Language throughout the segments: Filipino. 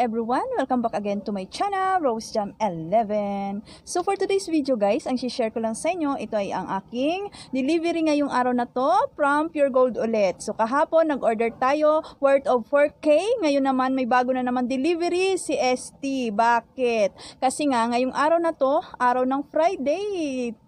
everyone! Welcome back again to my channel, Rose Jam 11. So for today's video guys, ang share ko lang sa inyo, ito ay ang aking delivery ngayong araw na to from Pure Gold ulit. So kahapon nag-order tayo worth of 4K. Ngayon naman may bago na naman delivery si ST. Bakit? Kasi nga ngayong araw na to, araw ng Friday,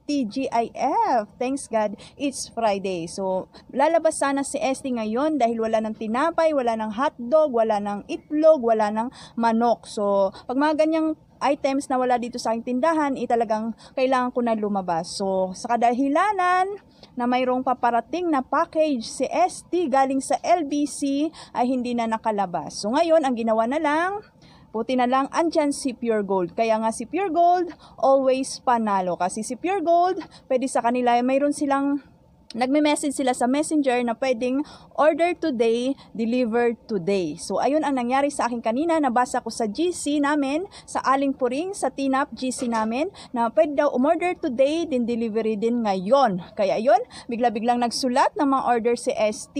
TGIF. Thanks God, it's Friday. So, lalabas sana si Esti ngayon dahil wala ng tinapay, wala ng hotdog, wala ng itlog, wala ng manok. So, pag mga ganyang items na wala dito sa aking tindahan, italagang eh, kailangan ko na lumabas. So, sa kadahilanan na mayroong paparating na package si ST galing sa LBC ay hindi na nakalabas. So, ngayon, ang ginawa na lang, Puti na lang andyan si Pure Gold. Kaya nga si Pure Gold always panalo kasi si Pure Gold pwede sa kanila mayroon silang nagme-message sila sa messenger na pwedeng order today, deliver today. So, ayun ang nangyari sa akin kanina. Nabasa ko sa GC namin, sa Aling Puring, sa Tinap GC namin, na pwede daw umorder today, din delivery din ngayon. Kaya yun, bigla-biglang nagsulat ng mga order si ST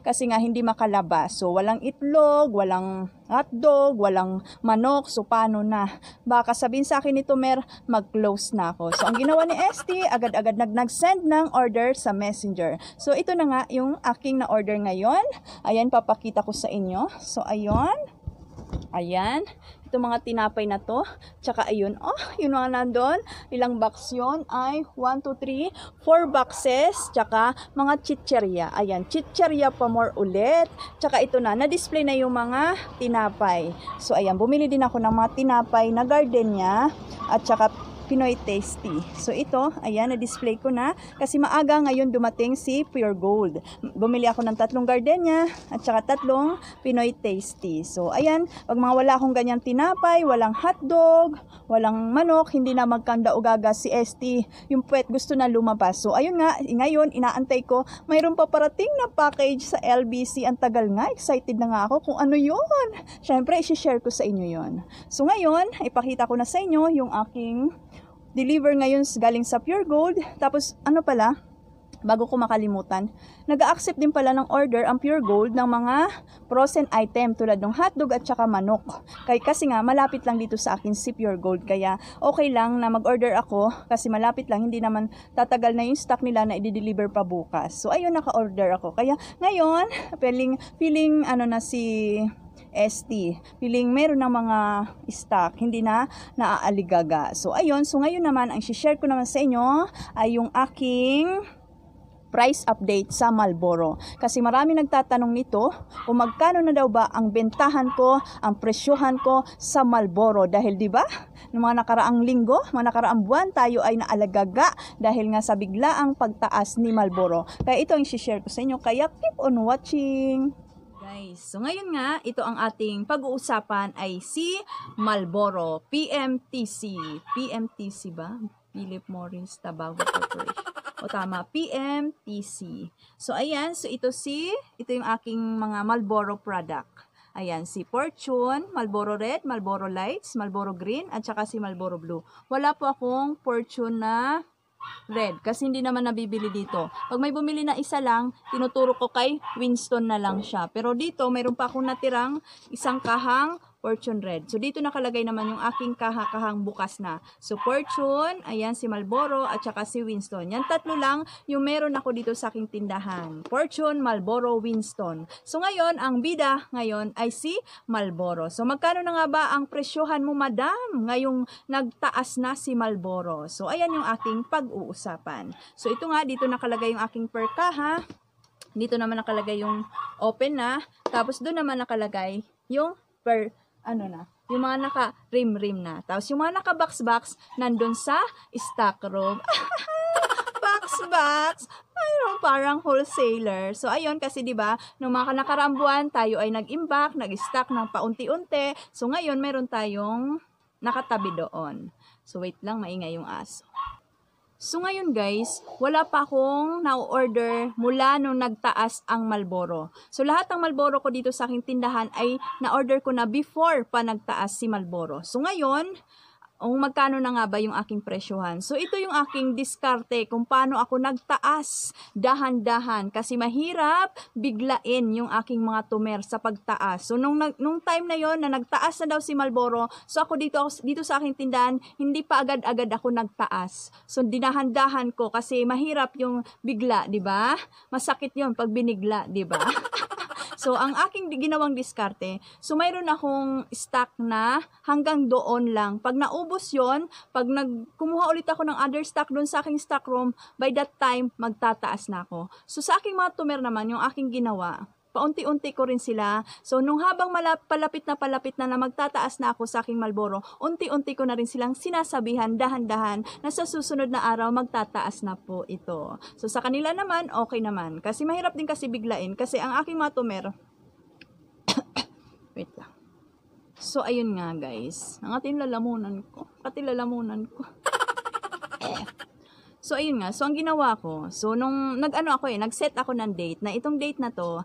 kasi nga hindi makalabas. So, walang itlog, walang hotdog, walang manok, so paano na? Baka sabihin sa akin ni Tomer, mag-close na ako. So ang ginawa ni ST, agad-agad nag-send ng order sa messenger. So ito na nga yung aking na-order ngayon. Ayan, papakita ko sa inyo. So ayon. Ayan itong mga tinapay na to. Tsaka ayun, oh, yun nga nandun. Ilang box yun ay 1, 2, 3, 4 boxes. Tsaka mga chicherya. Ayan, chicherya pa more ulit. Tsaka ito na, na-display na yung mga tinapay. So ayan, bumili din ako ng mga tinapay na garden niya. at tsaka Pinoy Tasty. So ito, ayan, na-display ko na kasi maaga ngayon dumating si Pure Gold. Bumili ako ng tatlong gardenia at saka tatlong Pinoy Tasty. So ayan, pag mga wala akong ganyang tinapay, walang hotdog, walang manok, hindi na magkanda o gaga si ST, yung puwet gusto na lumabas. So ayun nga, ngayon inaantay ko, mayroon pa parating na package sa LBC. Ang tagal nga, excited na nga ako kung ano yun. Siyempre, isi-share ko sa inyo yon. So ngayon, ipakita ko na sa inyo yung aking deliver ngayon galing sa Pure Gold. Tapos ano pala, bago ko makalimutan, nag-accept din pala ng order ang Pure Gold ng mga frozen item tulad ng hotdog at saka manok. Kay, kasi nga, malapit lang dito sa akin si Pure Gold. Kaya okay lang na mag-order ako kasi malapit lang. Hindi naman tatagal na yung stock nila na i-deliver pa bukas. So ayun, naka-order ako. Kaya ngayon, feeling, feeling ano na si ST. Piling meron ng mga stock, hindi na naaaligaga. So, ayun. So, ngayon naman, ang share ko naman sa inyo ay yung aking price update sa Malboro. Kasi marami nagtatanong nito kung magkano na daw ba ang bentahan ko, ang presyohan ko sa Malboro. Dahil di ba, noong mga nakaraang linggo, mga nakaraang buwan, tayo ay naalagaga dahil nga sa biglaang pagtaas ni Malboro. Kaya ito ang share ko sa inyo. Kaya keep on watching! Guys, so ngayon nga, ito ang ating pag-uusapan ay si Malboro, PMTC. PMTC ba? Philip Morris Tabago Corporation. O tama, PMTC. So ayan, so ito si, ito yung aking mga Malboro product. Ayan, si Fortune, Malboro Red, Malboro Lights, Malboro Green, at saka si Malboro Blue. Wala po akong Fortune na red kasi hindi naman nabibili dito. Pag may bumili na isa lang, tinuturo ko kay Winston na lang siya. Pero dito, mayroon pa akong natirang isang kahang Fortune Red. So, dito nakalagay naman yung aking kahakahang bukas na. So, Fortune, ayan si Malboro, at saka si Winston. Yan tatlo lang yung meron ako dito sa aking tindahan. Fortune, Malboro, Winston. So, ngayon, ang bida ngayon ay si Malboro. So, magkano na nga ba ang presyohan mo, madam, ngayong nagtaas na si Malboro? So, ayan yung ating pag-uusapan. So, ito nga, dito nakalagay yung aking per kaha. Dito naman nakalagay yung open na. Tapos, doon naman nakalagay yung per ano na, yung mga naka-rim-rim na. Tapos yung mga naka-box-box, nandun sa stock room. box-box! Mayroon parang wholesaler. So, ayun, kasi di ba nung mga nakaraang tayo ay nag-imbak, nag-stock ng paunti-unti. So, ngayon, meron tayong nakatabi doon. So, wait lang, maingay yung aso. So ngayon guys, wala pa akong na-order mula nung nagtaas ang Malboro. So lahat ng Malboro ko dito sa aking tindahan ay na-order ko na before pa nagtaas si Malboro. So ngayon, kung magkano na nga ba yung aking presyohan. So ito yung aking diskarte kung paano ako nagtaas dahan-dahan kasi mahirap biglain yung aking mga tumer sa pagtaas. So nung nung time na yon na nagtaas na daw si Malboro, so ako dito dito sa aking tindahan, hindi pa agad-agad ako nagtaas. So dinahan-dahan ko kasi mahirap yung bigla, 'di ba? Masakit yon pag binigla, 'di ba? So, ang aking ginawang diskarte, so mayroon akong stock na hanggang doon lang. Pag naubos yon pag nagkumuha ulit ako ng other stock doon sa aking stock room, by that time, magtataas na ako. So, sa aking mga tumer naman, yung aking ginawa, paunti-unti ko rin sila. So, nung habang malap, palapit na palapit na na magtataas na ako sa aking Malboro, unti-unti ko na rin silang sinasabihan dahan-dahan na sa susunod na araw magtataas na po ito. So, sa kanila naman, okay naman. Kasi mahirap din kasi biglain. Kasi ang aking matomer, wait lang. So, ayun nga guys. Ang ating lalamunan ko. Pati lalamunan ko. So, ayun nga. So, ang ginawa ko, so, nung nag-ano ako eh, nag-set ako ng date na itong date na to,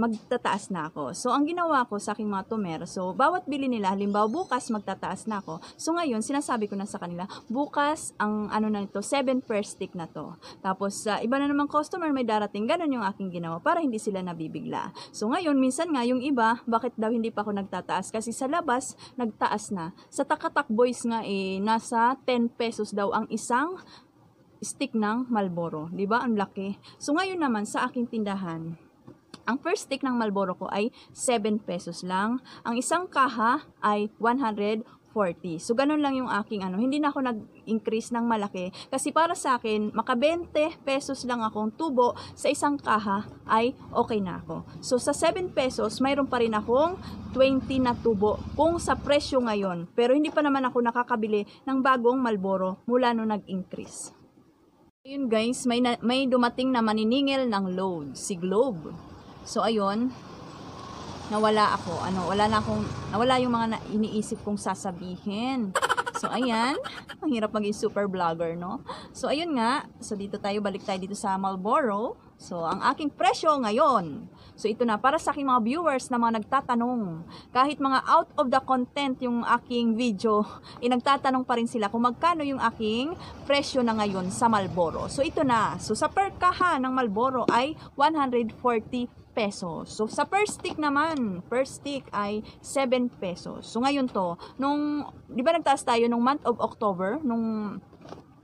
magtataas na ako. So, ang ginawa ko sa aking mga tumer, so, bawat bili nila, halimbawa bukas magtataas na ako. So, ngayon, sinasabi ko na sa kanila, bukas ang ano na ito, 7 per stick na to. Tapos, sa uh, iba na naman customer may darating, ganun yung aking ginawa para hindi sila nabibigla. So, ngayon, minsan nga yung iba, bakit daw hindi pa ako nagtataas? Kasi sa labas, nagtaas na. Sa Takatak Boys nga eh, nasa 10 pesos daw ang isang stick ng Malboro. 'di ba? Ang laki. So ngayon naman sa aking tindahan, ang first stick ng Malboro ko ay 7 pesos lang. Ang isang kaha ay 140. So, ganun lang yung aking ano. Hindi na ako nag-increase ng malaki. Kasi para sa akin, maka 20 pesos lang akong tubo sa isang kaha ay okay na ako. So, sa 7 pesos, mayroon pa rin akong 20 na tubo kung sa presyo ngayon. Pero hindi pa naman ako nakakabili ng bagong Malboro mula no nag-increase. Ayun guys, may, na, may dumating na maniningil ng load, si Globe. So, ayun. Nawala ako. Ano, wala na akong, nawala yung mga na iniisip kong sasabihin. So, ayan. Ang hirap maging super vlogger, no? So, ayun nga. So, dito tayo, balik tayo dito sa Marlboro. So, ang aking presyo ngayon. So, ito na. Para sa aking mga viewers na mga nagtatanong, kahit mga out of the content yung aking video, inagtatanong eh, pa rin sila kung magkano yung aking presyo na ngayon sa Marlboro. So, ito na. So, sa per kaha ng Marlboro ay 140 pesos. So, sa per stick naman, per stick ay 7 pesos. So, ngayon to, nung, di ba nagtaas tayo nung month of October, nung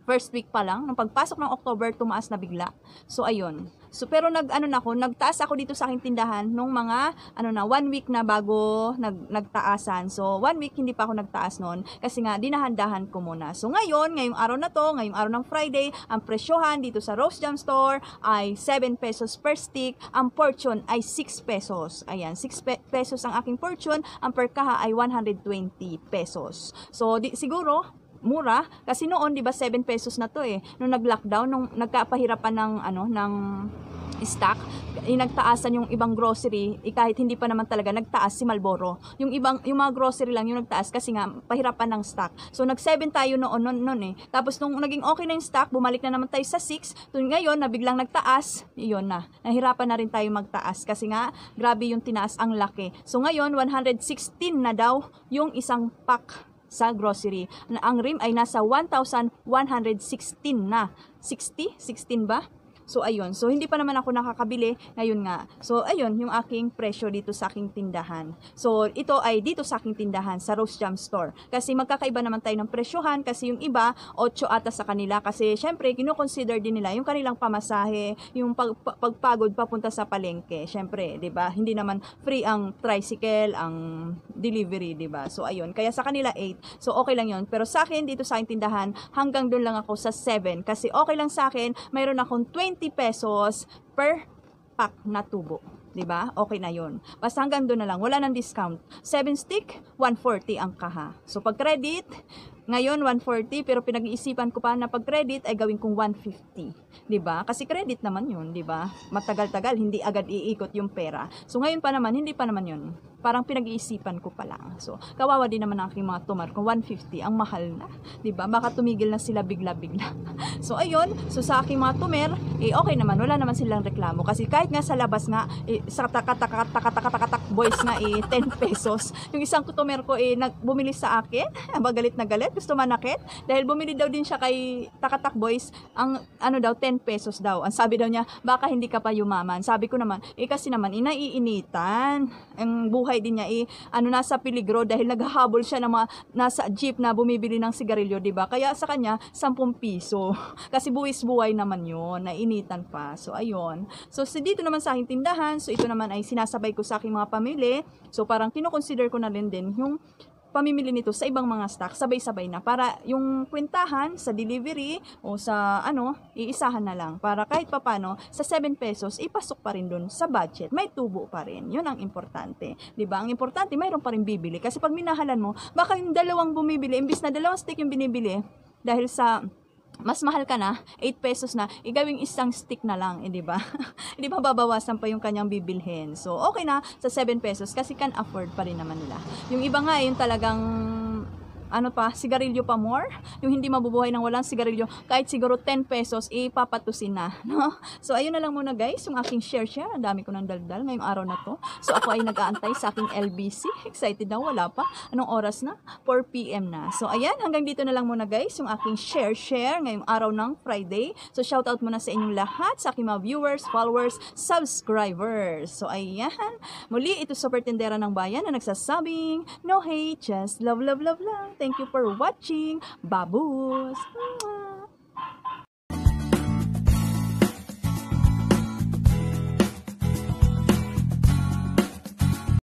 first week pa lang, nung pagpasok ng October, tumaas na bigla. So, ayun, So pero nag ano na ako, nagtaas ako dito sa aking tindahan nung mga ano na one week na bago nag nagtaasan. So one week hindi pa ako nagtaas noon kasi nga dinahandahan ko muna. So ngayon, ngayong araw na to, ngayong araw ng Friday, ang presyohan dito sa Rose Jam Store ay 7 pesos per stick, ang portion ay 6 pesos. Ayan, 6 pe pesos ang aking portion, ang per kaha ay 120 pesos. So di, siguro mura kasi noon 'di ba 7 pesos na to eh nung nag-lockdown nung nagkapahirapan ng ano ng stock inagtaasan yung ibang grocery eh, kahit hindi pa naman talaga nagtaas si Malboro yung ibang yung mga grocery lang yung nagtaas kasi nga pahirapan ng stock so nag 7 tayo noon noon, noon eh tapos nung naging okay na yung stock bumalik na naman tayo sa 6 so ngayon na biglang nagtaas iyon na nahirapan na rin tayo magtaas kasi nga grabe yung tinaas ang laki so ngayon 116 na daw yung isang pack sa grocery. Ang rim ay nasa 1,116 na. 60? 16 ba? So, ayun. So, hindi pa naman ako nakakabili. Ngayon nga. So, ayun, yung aking presyo dito sa aking tindahan. So, ito ay dito sa aking tindahan, sa Rose Jam Store. Kasi magkakaiba naman tayo ng presyohan kasi yung iba, 8 ata sa kanila. Kasi, syempre, kinoconsider din nila yung kanilang pamasahe, yung pag, pagpagod papunta sa palengke. Syempre, 'di ba? Hindi naman free ang tricycle, ang delivery, 'di ba? So ayun, kaya sa kanila 8. So okay lang 'yon. Pero sa akin dito sa aking tindahan, hanggang doon lang ako sa 7 kasi okay lang sa akin. Mayroon akong 20 20 pesos per pack na tubo. 'di ba? Okay na 'yon. Basta hanggang doon na lang, wala nang discount. 7 stick, 140 ang kaha. So pag credit, ngayon, 140, pero pinag-iisipan ko pa na pag credit ay gawin kong 150. 'di ba? Kasi credit naman 'yun, 'di ba? Matagal-tagal hindi agad iikot yung pera. So ngayon pa naman, hindi pa naman 'yun. Parang pinag-iisipan ko pa lang. So kawawa din naman ang aking mga tumar kung 150 ang mahal na, 'di ba? Baka tumigil na sila bigla-bigla. so ayun, so sa aking mga tumer, eh okay naman, wala naman silang reklamo kasi kahit nga sa labas nga eh, sa takatakatakatakatak boys na eh 10 pesos, yung isang tumer ko eh nag bumili sa akin, eh, galit na galit, gusto manakit dahil bumili daw din siya kay Takatak Boys ang ano daw 10 pesos daw. Ang sabi daw niya, baka hindi ka pa yumaman. Sabi ko naman, eh kasi naman inaiinitan. Eh, ang buhay din niya eh ano nasa peligro dahil naghahabol siya ng mga nasa jeep na bumibili ng sigarilyo, 'di ba? Kaya sa kanya 10 piso. kasi buwis buhay naman 'yon, nainitan pa. So ayun. So si dito naman sa aking tindahan, so ito naman ay sinasabay ko sa aking mga pamilya. So parang kinoconsider ko na rin din yung pamimili nito sa ibang mga stock sabay-sabay na para yung kwentahan sa delivery o sa ano, iisahan na lang para kahit papano sa 7 pesos ipasok pa rin dun sa budget. May tubo pa rin. Yun ang importante. 'Di ba? Ang importante mayroon pa rin bibili kasi pag minahalan mo, baka yung dalawang bumibili imbis na dalawang stick yung binibili dahil sa mas mahal ka na, 8 pesos na, igawing eh, isang stick na lang, eh, di ba? di ba babawasan pa yung kanyang bibilhin? So, okay na sa 7 pesos kasi can afford pa rin naman nila. Yung iba nga, yung talagang ano pa, sigarilyo pa more, yung hindi mabubuhay ng walang sigarilyo, kahit siguro 10 pesos, ipapatusin na, no? So, ayun na lang muna guys, yung aking share-share, ang dami ko ng daldal ngayong araw na to. So, ako ay nag-aantay sa aking LBC, excited na, wala pa, anong oras na? 4pm na. So, ayan, hanggang dito na lang muna guys, yung aking share-share ngayong araw ng Friday. So, shout out muna sa inyong lahat, sa aking mga viewers, followers, subscribers. So, ayan, muli, ito Super Tindera ng Bayan na nagsasabing, no hate, just love, love, love, love. Thank you for watching. Babus!